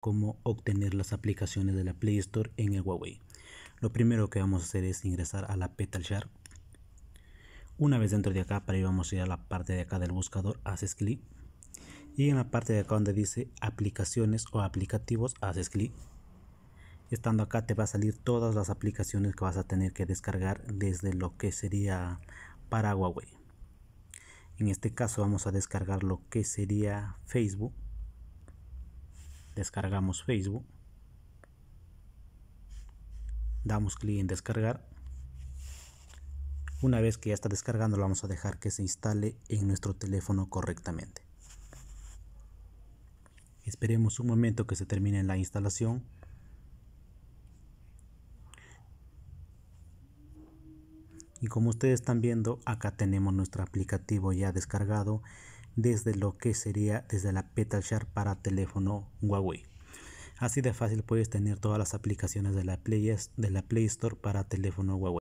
cómo obtener las aplicaciones de la Play Store en el Huawei. Lo primero que vamos a hacer es ingresar a la Petal Share. Una vez dentro de acá, para ir vamos a ir a la parte de acá del buscador, haces clic. Y en la parte de acá donde dice aplicaciones o aplicativos, haces clic. Estando acá te va a salir todas las aplicaciones que vas a tener que descargar desde lo que sería para Huawei. En este caso vamos a descargar lo que sería Facebook descargamos Facebook, damos clic en descargar. Una vez que ya está descargando, lo vamos a dejar que se instale en nuestro teléfono correctamente. Esperemos un momento que se termine la instalación. Y como ustedes están viendo, acá tenemos nuestro aplicativo ya descargado desde lo que sería desde la Petal para teléfono Huawei. Así de fácil puedes tener todas las aplicaciones de la Play, de la Play Store para teléfono Huawei.